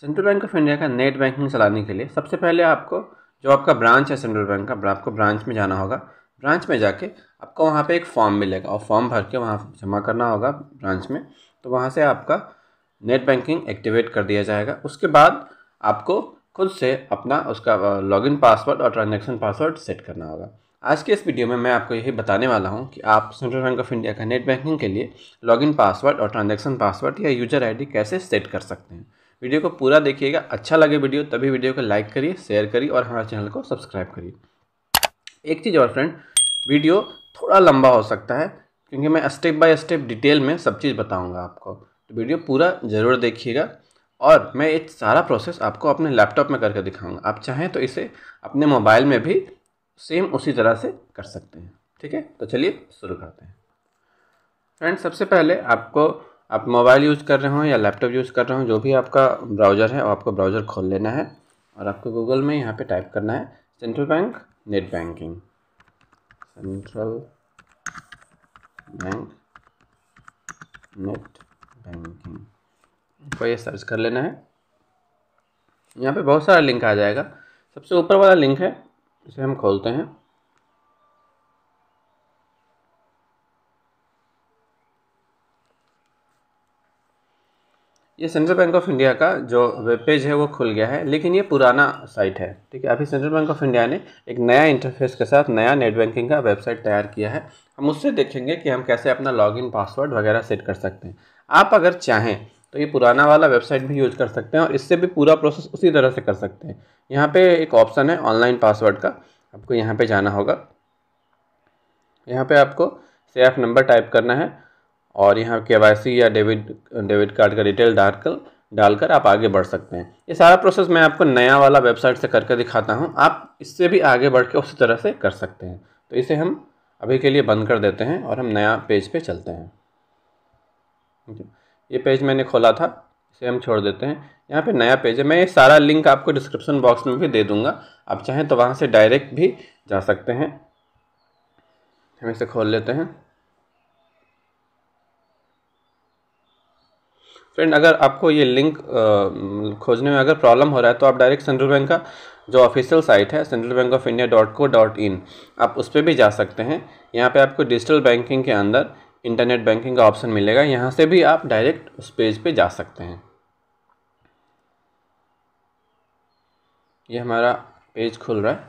central Bank of India का net banking चलाने के लिए सबसे पहले आपको जो आपका ब्रांच है सेंट्रल बैंक का आपको ब्रांच में जाना होगा ब्रांच में जाके आपको वहाँ पे एक फॉर्म मिलेगा और फॉर्म भर के वहाँ जमा करना होगा ब्रांच में तो वहाँ से आपका नेट बैंकिंग एक्टिवेट कर दिया जाएगा उसके बाद आपको खुद से अपना उसका लॉगिन पासवर्ड और ट्रांजेक्शन पासवर्ड सेट करना होगा आज के इस वीडियो में मैं आपको यही बताने वाला हूँ कि आप सेंट्रल बैंक ऑफ इंडिया का नेट बैंकिंग के लिए लॉगिन पासवर्ड और ट्रांजेक्शन पासवर्ड या यूजर आई कैसे सेट कर सकते हैं वीडियो को पूरा देखिएगा अच्छा लगे वीडियो तभी वीडियो को लाइक करिए शेयर करिए और हमारे चैनल को सब्सक्राइब करिए एक चीज़ और फ्रेंड वीडियो थोड़ा लंबा हो सकता है क्योंकि मैं स्टेप बाय स्टेप डिटेल में सब चीज़ बताऊंगा आपको तो वीडियो पूरा ज़रूर देखिएगा और मैं ये सारा प्रोसेस आपको अपने लैपटॉप में करके दिखाऊँगा आप चाहें तो इसे अपने मोबाइल में भी सेम उसी तरह से कर सकते हैं ठीक है तो चलिए शुरू करते हैं फ्रेंड सबसे पहले आपको आप मोबाइल यूज़ कर रहे हो या लैपटॉप यूज़ कर रहे हो जो भी आपका ब्राउज़र है वो आपको ब्राउज़र खोल लेना है और आपको गूगल में यहाँ पे टाइप करना है Central Bank net banking Central Bank net banking को ये सर्च कर लेना है यहाँ पे बहुत सारा लिंक आ जाएगा सबसे ऊपर वाला लिंक है इसे हम खोलते हैं ये सेंट्रल बैंक ऑफ इंडिया का जो वेब पेज है वो खुल गया है लेकिन ये पुराना साइट है ठीक है अभी सेंट्रल बैंक ऑफ इंडिया ने एक नया इंटरफेस के साथ नया नेट बैंकिंग का वेबसाइट तैयार किया है हम उससे देखेंगे कि हम कैसे अपना लॉगिन पासवर्ड वगैरह सेट कर सकते हैं आप अगर चाहें तो ये पुराना वाला वेबसाइट भी यूज कर सकते हैं और इससे भी पूरा प्रोसेस उसी तरह से कर सकते हैं यहाँ पर एक ऑप्शन है ऑनलाइन पासवर्ड का आपको यहाँ पर जाना होगा यहाँ पर आपको सेफ नंबर टाइप करना है और यहाँ के या डेबिट डेबिट कार्ड का डिटेल डालकर डालकर आप आगे बढ़ सकते हैं ये सारा प्रोसेस मैं आपको नया वाला वेबसाइट से करके दिखाता हूँ आप इससे भी आगे बढ़ के उसी तरह से कर सकते हैं तो इसे हम अभी के लिए बंद कर देते हैं और हम नया पेज पे चलते हैं ये पेज मैंने खोला था इसे हम छोड़ देते हैं यहाँ पे नया पेज है मैं ये सारा लिंक आपको डिस्क्रिप्शन बॉक्स में भी दे दूँगा आप चाहें तो वहाँ से डायरेक्ट भी जा सकते हैं हम इसे खोल लेते हैं फ्रेंड अगर आपको ये लिंक खोजने में अगर प्रॉब्लम हो रहा है तो आप डायरेक्ट सेंट्रल बैंक का जो ऑफिशियल साइट है Central Bank of India dot co dot in आप उस पर भी जा सकते हैं यहाँ पे आपको डिजिटल बैंकिंग के अंदर इंटरनेट बैंकिंग का ऑप्शन मिलेगा यहाँ से भी आप डायरेक्ट उस पेज पे जा सकते हैं ये हमारा पेज खुल रहा है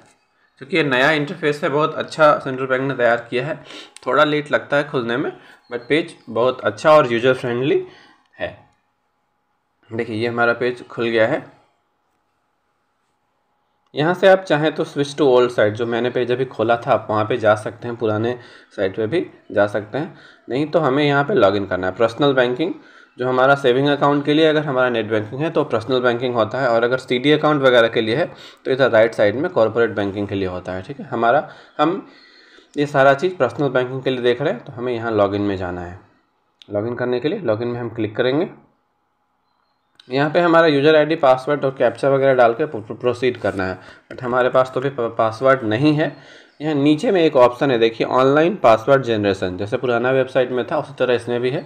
क्योंकि ये नया इंटरफेस है बहुत अच्छा सेंट्रल बैंक ने तैयार किया है थोड़ा लेट लगता है खुलने में बट पेज बहुत अच्छा और यूजर फ्रेंडली देखिए ये हमारा पेज खुल गया है यहाँ से आप चाहें तो स्विच टू ओल्ड साइट जो मैंने पेज अभी खोला था आप वहाँ पर जा सकते हैं पुराने साइट पे भी जा सकते हैं नहीं तो हमें यहाँ पे लॉगिन करना है पर्सनल बैंकिंग जो हमारा सेविंग अकाउंट के लिए अगर हमारा नेट बैंकिंग है तो पर्सनल बैंकिंग होता है और अगर सी अकाउंट वगैरह के लिए है तो इधर राइट साइड में कॉरपोरेट बैंकिंग के लिए होता है ठीक है हमारा हम ये सारा चीज़ पर्सनल बैंकिंग के लिए देख रहे हैं तो हमें यहाँ लॉगिन में जाना है लॉगिन करने के लिए लॉगिन में हम क्लिक करेंगे यहाँ पे हमारा यूज़र आईडी पासवर्ड और कैप्चा वगैरह डाल के प्रोसीड करना है बट हमारे पास तो भी पासवर्ड नहीं है यहाँ नीचे में एक ऑप्शन है देखिए ऑनलाइन पासवर्ड जनरेशन जैसे पुराना वेबसाइट में था उसी तरह इसमें भी है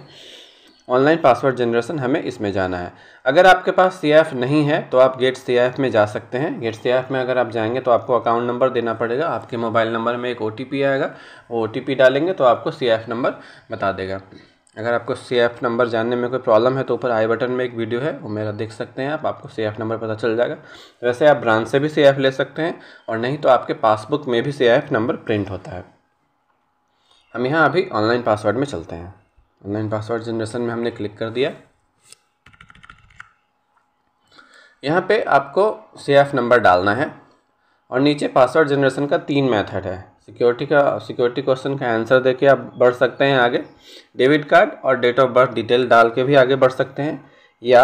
ऑनलाइन पासवर्ड जनरेशन हमें इसमें जाना है अगर आपके पास सी नहीं है तो आप गेट सी में जा सकते हैं गेट सी में अगर आप जाएंगे तो आपको अकाउंट नंबर देना पड़ेगा आपके मोबाइल नंबर में एक ओ आएगा ओ डालेंगे तो आपको सी नंबर बता देगा अगर आपको सी एफ नंबर जानने में कोई प्रॉब्लम है तो ऊपर आई बटन में एक वीडियो है वो मेरा देख सकते हैं आप आपको एफ नंबर पता चल जाएगा वैसे आप ब्रांच से भी सी एफ ले सकते हैं और नहीं तो आपके पासबुक में भी सी एफ नंबर प्रिंट होता है हम यहाँ अभी ऑनलाइन पासवर्ड में चलते हैं ऑनलाइन पासवर्ड जनरेशन में हमने क्लिक कर दिया यहाँ पर आपको एफ नंबर डालना है और नीचे पासवर्ड जनरेशन का तीन मैथड है सिक्योरिटी का सिक्योरिटी क्वेश्चन का आंसर दे के आप बढ़ सकते हैं आगे डेबिट कार्ड और डेट ऑफ बर्थ डिटेल डाल के भी आगे बढ़ सकते हैं या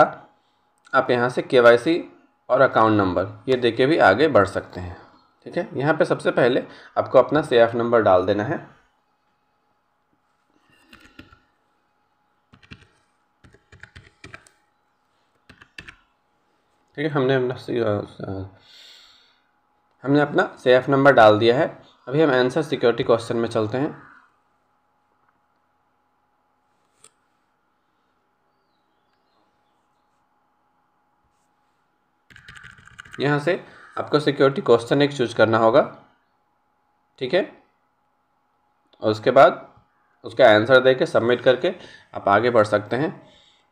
आप यहाँ से केवाईसी और अकाउंट नंबर ये दे के भी आगे बढ़ सकते हैं ठीक है यहाँ पे सबसे पहले आपको अपना सी एफ नंबर डाल देना है ठीक है हमने अपना हमने अपना सी एफ नंबर डाल दिया है अभी हम आंसर सिक्योरिटी क्वेश्चन में चलते हैं यहाँ से आपको सिक्योरिटी क्वेश्चन एक चूज करना होगा ठीक है और उसके बाद उसका आंसर दे के सबमिट करके आप आगे बढ़ सकते हैं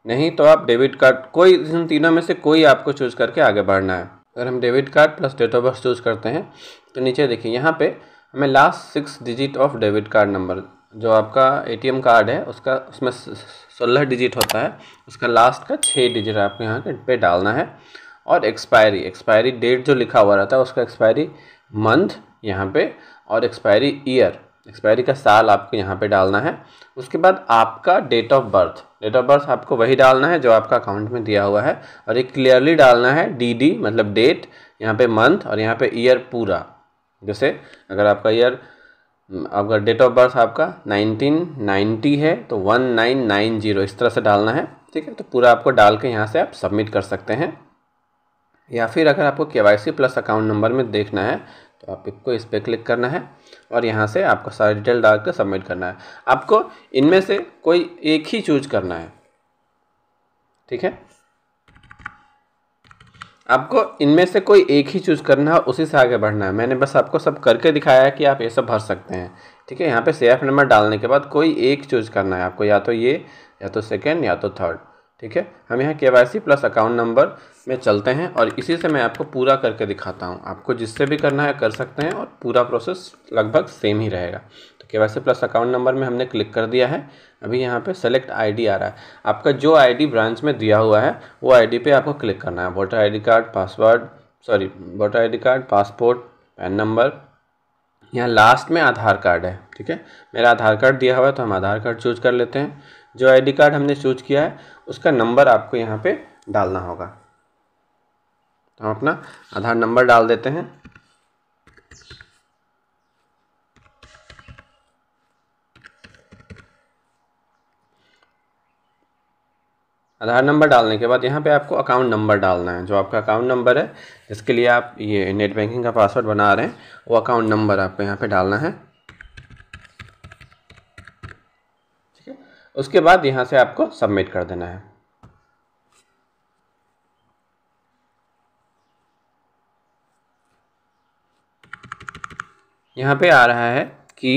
नहीं तो आप डेबिट कार्ड कोई इन तीनों में से कोई आपको चूज़ करके आगे बढ़ना है अगर हम debit card plus date of birth choose करते हैं तो नीचे देखिए यहाँ पे हमें last six digit of debit card number जो आपका एटीएम कार्ड है उसका उसमें सोलह डिजिट होता है उसका लास्ट का छः डिजिट आपको यहाँ पे डालना है और एक्सपायरी एक्सपायरी डेट जो लिखा हुआ रहता है उसका एक्सपायरी मंथ यहाँ पे और एक्सपायरी ईयर एक्सपायरी का साल आपको यहाँ पे डालना है उसके बाद आपका date of birth date of birth आपको वही डालना है जो आपका अकाउंट में दिया हुआ है और एक क्लियरली डालना है डी डी मतलब डेट यहाँ पर मंथ और यहाँ पर ईयर पूरा जैसे अगर आपका ईयर आपका डेट ऑफ बर्थ आपका 1990 है तो 1990 इस तरह से डालना है ठीक है तो पूरा आपको डाल के यहाँ से आप सबमिट कर सकते हैं या फिर अगर आपको के प्लस अकाउंट नंबर में देखना है तो आपको इस पर क्लिक करना है और यहाँ से आपको सारी डिटेल डाल के सबमिट करना है आपको इनमें से कोई एक ही चूज करना है ठीक है आपको इनमें से कोई एक ही चूज़ करना है उसी से आगे बढ़ना है मैंने बस आपको सब करके दिखाया है कि आप ये सब भर सकते हैं ठीक है यहाँ पे सेफ नंबर डालने के बाद कोई एक चूज़ करना है आपको या तो ये या तो सेकेंड या तो थर्ड ठीक है हम यहाँ K Y C plus account number में चलते हैं और इसी से मैं आपको पूरा करके दिखाता हूँ आपको जिससे भी करना है कर सकते हैं और पूरा प्रोसेस लगभग सेम ही रहेगा के वैसे प्लस अकाउंट नंबर में हमने क्लिक कर दिया है अभी यहाँ पे सेलेक्ट आईडी आ रहा है आपका जो आईडी ब्रांच में दिया हुआ है वो आईडी पे आपको क्लिक करना है voter ID card password sorry voter ID card passport PAN number यहाँ लास्ट में आधार कार्ड है ठीक है मेरा आधार कार्ड दिया हुआ है तो हम आधार कार्ड चूज कर लेते हैं जो आई कार्ड हमने चूज किया है उसका नंबर आपको यहाँ पर डालना होगा तो हम अपना आधार नंबर डाल देते हैं आधार नंबर डालने के बाद यहाँ पे आपको अकाउंट नंबर डालना है जो आपका अकाउंट नंबर है जिसके लिए आप ये नेट बैंकिंग का पासवर्ड बना रहे हैं वो अकाउंट नंबर आपको यहाँ पे डालना है ठीक है उसके बाद यहाँ से आपको सबमिट कर देना है यहाँ पे आ रहा है कि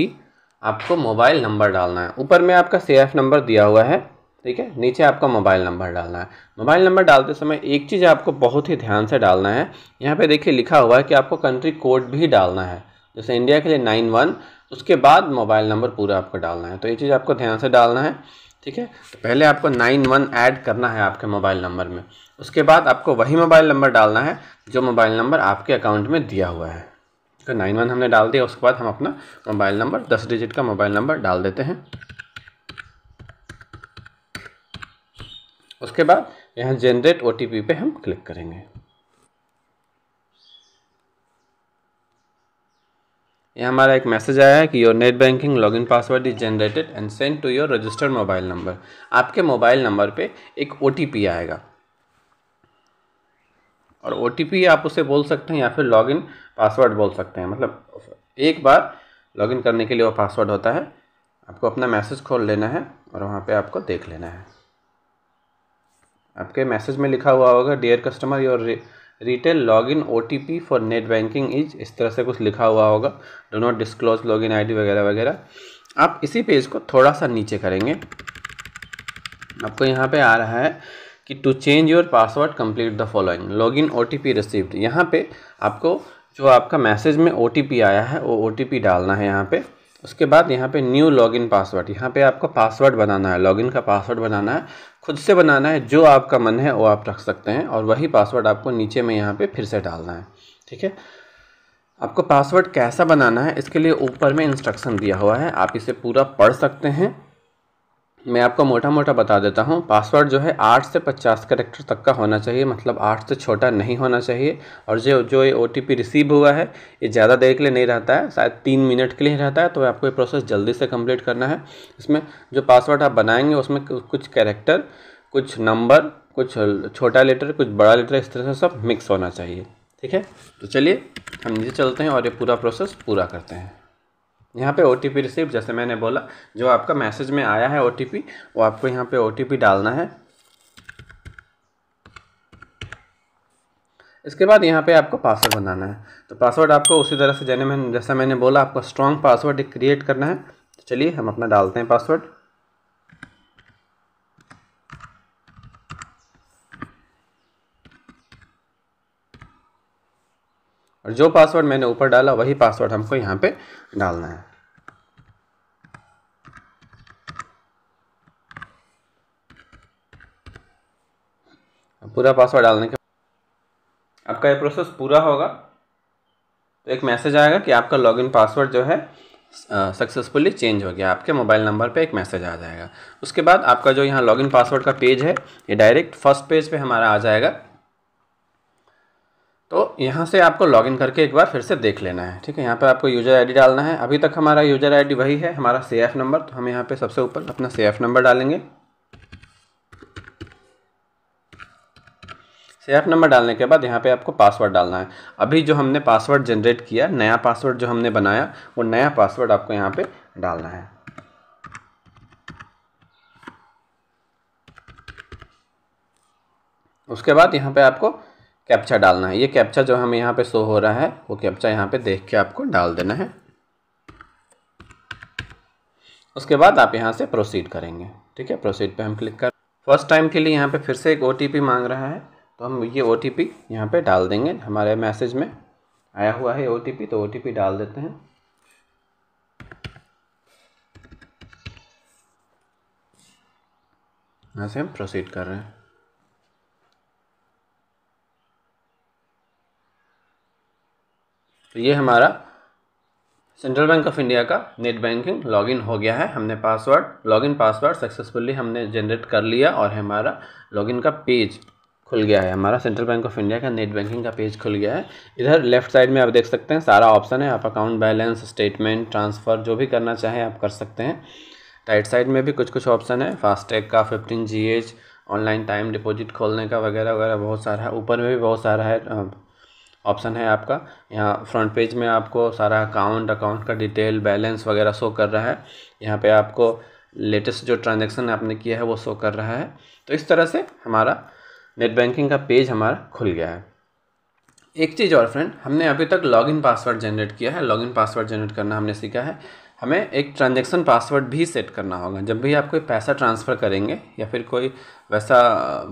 आपको मोबाइल नंबर डालना है ऊपर में आपका सी नंबर दिया हुआ है ठीक है नीचे आपका मोबाइल नंबर डालना है मोबाइल नंबर डालते समय एक चीज़ आपको बहुत ही ध्यान से डालना है यहाँ पे देखिए लिखा हुआ है कि आपको कंट्री कोड भी डालना है जैसे इंडिया के लिए नाइन वन उसके बाद मोबाइल नंबर पूरा आपको डालना है तो ये चीज़ आपको ध्यान से डालना है ठीक है तो पहले आपको नाइन वन ऐड करना है आपके मोबाइल नंबर में उसके बाद आपको वही मोबाइल नंबर डालना है जो मोबाइल नंबर आपके अकाउंट में दिया हुआ है तो नाइन वन हमने डाल दिया उसके बाद हम अपना मोबाइल नंबर दस डिजिट का मोबाइल नंबर डाल देते हैं उसके बाद यहाँ जनरेट ओ पे हम क्लिक करेंगे यहाँ हमारा एक मैसेज आया है कि your net banking login password is generated and send to your registered mobile number आपके मोबाइल नंबर पे एक ओ आएगा और ओ आप उसे बोल सकते हैं या फिर लॉगिन पासवर्ड बोल सकते हैं मतलब एक बार लॉगिन करने के लिए वो पासवर्ड होता है आपको अपना मैसेज खोल लेना है और वहाँ पर आपको देख लेना है आपके मैसेज में लिखा हुआ होगा dear customer your retail log in O T P for net banking is इस तरह से कुछ लिखा हुआ होगा do not disclose log in I D वगैरह वगैरह आप इसी पेज को थोड़ा सा नीचे करेंगे आपको यहाँ पे आ रहा है कि to change your password complete the following log in O T P received यहाँ पर आपको जो आपका मैसेज में ओ टी पी आया है वो ओ टी पी डालना है यहाँ पे उसके बाद यहाँ पे न्यू लॉगिन पासवर्ड यहाँ पे आपको पासवर्ड बनाना है लॉगिन का पासवर्ड बनाना है खुद से बनाना है जो आपका मन है वो आप रख सकते हैं और वही पासवर्ड आपको नीचे में यहाँ पे फिर से डालना है ठीक है आपको पासवर्ड कैसा बनाना है इसके लिए ऊपर में इंस्ट्रक्शन दिया हुआ है आप इसे पूरा पढ़ सकते हैं मैं आपको मोटा मोटा बता देता हूँ पासवर्ड जो है आठ से पचास करेक्टर तक का होना चाहिए मतलब आठ से छोटा नहीं होना चाहिए और जो जो ये ओ रिसीव हुआ है ये ज़्यादा देर के लिए नहीं रहता है शायद तीन मिनट के लिए रहता है तो आपको ये प्रोसेस जल्दी से कंप्लीट करना है इसमें जो पासवर्ड आप बनाएंगे उसमें कुछ करेक्टर कुछ नंबर कुछ छोटा लेटर कुछ बड़ा लेटर इस तरह से सब मिक्स होना चाहिए ठीक है तो चलिए हम नीचे चलते हैं और ये पूरा प्रोसेस पूरा करते हैं यहाँ पे ओ टी पी रिसीव जैसे मैंने बोला जो आपका मैसेज में आया है ओ टी पी वो आपको यहाँ पे ओ टी पी डालना है इसके बाद यहाँ पे आपको पासवर्ड बनाना है तो पासवर्ड आपको उसी तरह से जैसे मैंने जैसा मैंने बोला आपको स्ट्रॉन्ग पासवर्ड क्रिएट करना है तो चलिए हम अपना डालते हैं पासवर्ड और जो पासवर्ड मैंने ऊपर डाला वही पासवर्ड हमको यहाँ पे डालना है पूरा पासवर्ड डालने के आपका ये प्रोसेस पूरा होगा तो एक मैसेज आएगा कि आपका लॉगिन पासवर्ड जो है सक्सेसफुली चेंज हो गया आपके मोबाइल नंबर पे एक मैसेज आ जाएगा उसके बाद आपका जो यहाँ लॉगिन पासवर्ड का पेज है ये डायरेक्ट फर्स्ट पेज पे हमारा आ जाएगा तो यहाँ से आपको लॉगिन करके एक बार फिर से देख लेना है ठीक है यहाँ पर आपको यूज़र आईडी डालना है अभी तक हमारा यूज़र आईडी वही है हमारा सी एफ नंबर तो हम यहाँ पे सबसे ऊपर अपना सी एफ नंबर डालेंगे सी एफ नंबर डालने के बाद यहाँ पे आपको पासवर्ड डालना है अभी जो हमने पासवर्ड जनरेट किया नया पासवर्ड जो हमने बनाया वो नया पासवर्ड आपको यहाँ पर डालना है उसके बाद यहाँ पे आपको कैप्चा डालना है ये कैप्चा जो हमें यहाँ पे शो हो रहा है वो कैप्चा यहाँ पे देख के आपको डाल देना है उसके बाद आप यहाँ से प्रोसीड करेंगे ठीक है प्रोसीड पे हम क्लिक कर फर्स्ट टाइम के लिए यहाँ पे फिर से एक ओ मांग रहा है तो हम ये ओ टी पी यहाँ पर डाल देंगे हमारे मैसेज में आया हुआ है ओ तो ओ डाल देते हैं यहाँ से हम प्रोसीड कर रहे हैं तो ये हमारा सेंट्रल बैंक ऑफ इंडिया का नेट बैंकिंग लॉगिन हो गया है हमने पासवर्ड लॉगिन पासवर्ड सक्सेसफुली हमने जनरेट कर लिया और हमारा लॉगिन का पेज खुल गया है हमारा सेंट्रल बैंक ऑफ इंडिया का नेट बैंकिंग का पेज खुल गया है इधर लेफ्ट साइड में आप देख सकते हैं सारा ऑप्शन है आप अकाउंट बैलेंस स्टेटमेंट ट्रांसफ़र जो भी करना चाहें आप कर सकते हैं राइट साइड में भी कुछ कुछ ऑप्शन है फास्टैग का fifteen G online time deposit खोलने का वगैरह वगैरह बहुत सारा है ऊपर में भी बहुत सारा है ऑप्शन है आपका यहाँ फ्रंट पेज में आपको सारा अकाउंट अकाउंट का डिटेल बैलेंस वगैरह शो कर रहा है यहाँ पे आपको लेटेस्ट जो ट्रांजेक्शन आपने किया है वो शो कर रहा है तो इस तरह से हमारा नेट बैंकिंग का पेज हमारा खुल गया है एक चीज़ और फ्रेंड हमने अभी तक लॉगिन पासवर्ड जनरेट किया है लॉगिन पासवर्ड जनरेट करना हमने सीखा है हमें एक ट्रांजेक्शन पासवर्ड भी सेट करना होगा जब भी आप कोई पैसा ट्रांसफ़र करेंगे या फिर कोई वैसा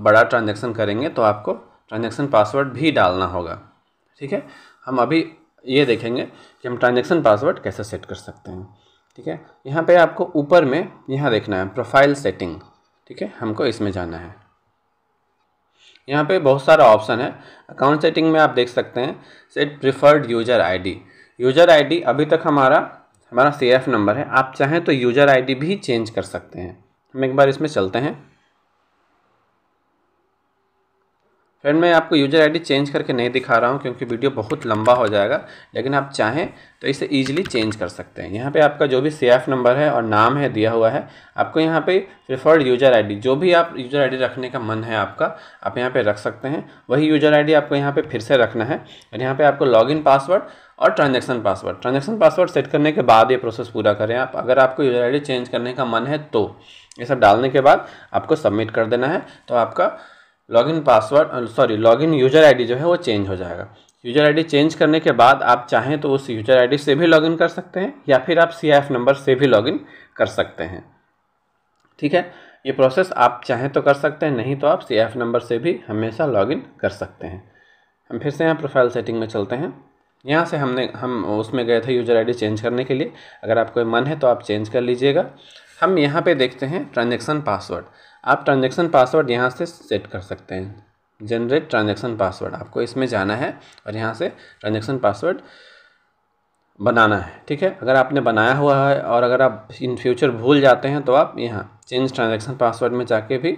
बड़ा ट्रांजेक्शन करेंगे तो आपको ट्रांजेक्शन पासवर्ड भी डालना होगा ठीक है हम अभी ये देखेंगे कि हम ट्रांजेक्शन पासवर्ड कैसे सेट कर सकते हैं ठीक है यहाँ पे आपको ऊपर में यहाँ देखना है प्रोफाइल सेटिंग ठीक है हमको इसमें जाना है यहाँ पे बहुत सारा ऑप्शन है अकाउंट सेटिंग में आप देख सकते हैं set preferred user ID user ID अभी तक हमारा हमारा सी नंबर है आप चाहें तो यूजर आईडी भी चेंज कर सकते हैं हम एक बार इसमें चलते हैं फ्रेंड मैं आपको यूज़र आईडी चेंज करके नहीं दिखा रहा हूँ क्योंकि वीडियो बहुत लंबा हो जाएगा लेकिन आप चाहें तो इसे ईजिली चेंज कर सकते हैं यहाँ पे आपका जो भी सी नंबर है और नाम है दिया हुआ है आपको यहाँ पे प्रिफर्ड यूज़र आईडी जो भी आप यूज़र आईडी रखने का मन है आपका आप यहाँ पे रख सकते हैं वही यूज़र आईडी आपको यहाँ पे फिर से रखना है और यहाँ पे आपको लॉगिन पासवर्ड और transaction password transaction password set करने के बाद ये प्रोसेस पूरा करें आप अगर आपको यूज़र आईडी चेंज करने का मन है तो ये सब डालने के बाद आपको सबमिट कर देना है तो आपका login password sorry login user ID जो है वो चेंज हो जाएगा यूजर आईडी चेंज करने के बाद आप चाहें तो उस यूजर आईडी से भी लॉगिन कर सकते हैं या फिर आप सी नंबर से भी लॉगिन कर सकते हैं ठीक है ये प्रोसेस आप चाहें तो कर सकते हैं नहीं तो आप सी नंबर से भी हमेशा लॉगिन कर सकते हैं हम फिर से यहाँ प्रोफाइल सेटिंग में चलते हैं यहाँ से हमने हम उसमें गए थे यूजर आई चेंज करने के लिए अगर आपको मन है तो आप चेंज कर लीजिएगा हम यहाँ पे देखते हैं ट्रांजेक्शन पासवर्ड आप ट्रांजेक्शन पासवर्ड यहाँ से सेट कर सकते हैं जनरेट ट्रांजेक्शन पासवर्ड आपको इसमें जाना है और यहाँ से ट्रांजेक्शन पासवर्ड बनाना है ठीक है अगर आपने बनाया हुआ है और अगर आप इन फ्यूचर भूल जाते हैं तो आप यहाँ चेंज ट्रांजेक्शन पासवर्ड में जाके भी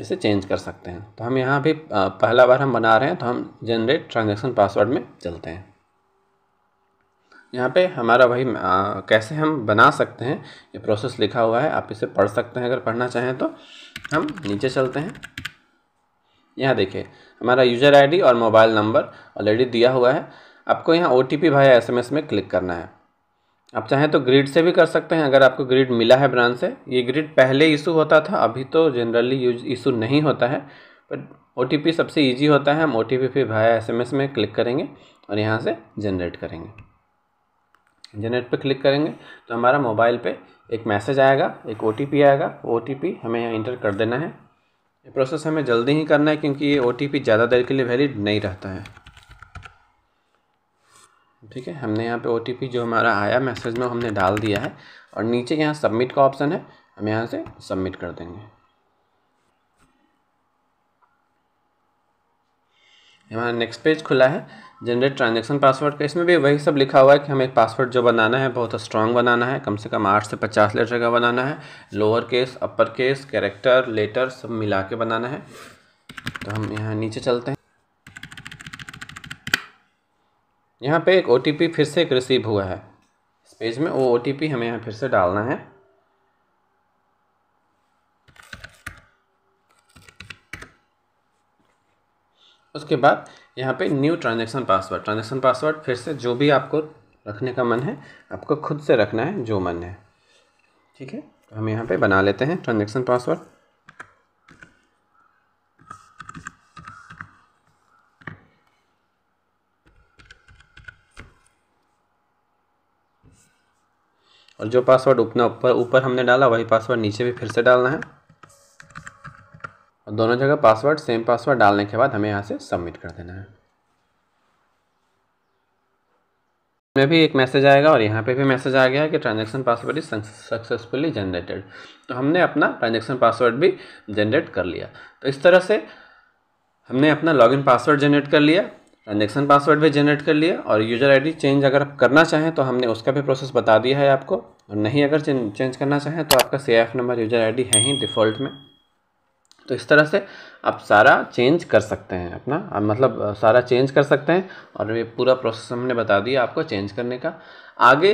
इसे चेंज कर सकते हैं तो हम यहाँ भी पहला बार हम बना रहे हैं तो हम जनरेट ट्रांजेक्शन पासवर्ड में चलते हैं यहाँ पे हमारा वही कैसे हम बना सकते हैं ये प्रोसेस लिखा हुआ है आप इसे पढ़ सकते हैं अगर पढ़ना चाहें तो हम नीचे चलते हैं यहाँ देखिए हमारा यूज़र आईडी और मोबाइल नंबर ऑलरेडी दिया हुआ है आपको यहाँ ओ टी पी भाया एस में क्लिक करना है आप चाहें तो ग्रिड से भी कर सकते हैं अगर आपको ग्रिड मिला है ब्रांच से ये ग्रिड पहले इशू होता था अभी तो जनरली यूज इशू नहीं होता है बट ओ सबसे ईजी होता है हम ओ टी पी फिर भाया एस में क्लिक करेंगे और यहाँ से जनरेट करेंगे जनरेट पर क्लिक करेंगे तो हमारा मोबाइल पे एक मैसेज आएगा एक ओ आएगा ओ हमें यहाँ इंटर कर देना है ये प्रोसेस हमें जल्दी ही करना है क्योंकि ये ओ ज़्यादा देर के लिए वैलिड नहीं रहता है ठीक है हमने यहाँ पे ओ जो हमारा आया मैसेज में हमने डाल दिया है और नीचे यहाँ सबमिट का ऑप्शन है हम यहाँ से सबमिट कर देंगे हमारा नेक्स्ट पेज खुला है जनरेट ट्रांजेक्शन पासवर्ड का इसमें भी वही सब लिखा हुआ है कि हमें एक पासवर्ड जो बनाना है बहुत स्ट्रॉन्ग बनाना है कम से कम आठ से पचास लेटर का बनाना है lower case upper case character letter सब मिला के बनाना है तो हम यहाँ नीचे चलते हैं यहाँ पे एक ओ फिर से एक रिसीव हुआ है इस पेज में वो ओ हमें यहाँ फिर से डालना है उसके बाद यहाँ पे new transaction password transaction password फिर से जो भी आपको रखने का मन है आपको खुद से रखना है जो मन है ठीक है तो हम यहाँ पे बना लेते हैं ट्रांजेक्शन पासवर्ड और जो पासवर्ड ऊपर ऊपर हमने डाला वही पासवर्ड नीचे भी फिर से डालना है दोनों जगह पासवर्ड सेम पासवर्ड डालने के बाद हमें यहाँ से सबमिट कर देना है में भी एक मैसेज आएगा और यहाँ पे भी मैसेज आ गया है कि transaction password is successfully generated तो हमने अपना ट्रांजैक्शन पासवर्ड भी जनरेट कर लिया तो इस तरह से हमने अपना लॉगिन पासवर्ड जनरेट कर लिया ट्रांजेक्शन पासवर्ड भी जनरेट कर लिया और यूज़र आईडी चेंज अगर आप करना चाहें तो हमने उसका भी प्रोसेस बता दिया है आपको और नहीं अगर चेंज करना चाहें तो आपका सी नंबर यूज़र आई है ही डिफ़ॉल्ट में तो इस तरह से आप सारा चेंज कर सकते हैं अपना आप मतलब सारा चेंज कर सकते हैं और ये पूरा प्रोसेस हमने बता दिया आपको चेंज करने का आगे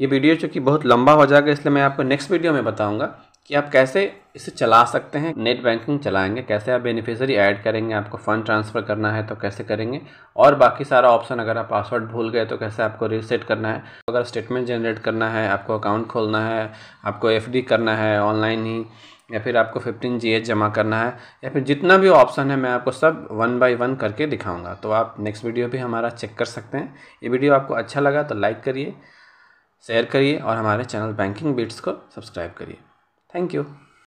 ये वीडियो चूँकि बहुत लंबा हो जाएगा इसलिए मैं आपको नेक्स्ट वीडियो में बताऊँगा कि आप कैसे इसे चला सकते हैं नेट बैंकिंग चलाएंगे कैसे आप बेनिफिशरी ऐड करेंगे आपको फ़ंड ट्रांसफ़र करना है तो कैसे करेंगे और बाकी सारा ऑप्शन अगर आप पासवर्ड भूल गए तो कैसे आपको रीसेट करना है अगर स्टेटमेंट जनरेट करना है आपको अकाउंट खोलना है आपको एफडी करना है ऑनलाइन ही या फिर आपको फिफ्टीन जी जमा करना है या फिर जितना भी ऑप्शन है मैं आपको सब वन बाई वन करके दिखाऊंगा तो आप नेक्स्ट वीडियो भी हमारा चेक कर सकते हैं ये वीडियो आपको अच्छा लगा तो लाइक करिए शेयर करिए और हमारे चैनल बैंकिंग बीट्स को सब्सक्राइब करिए थैंक यू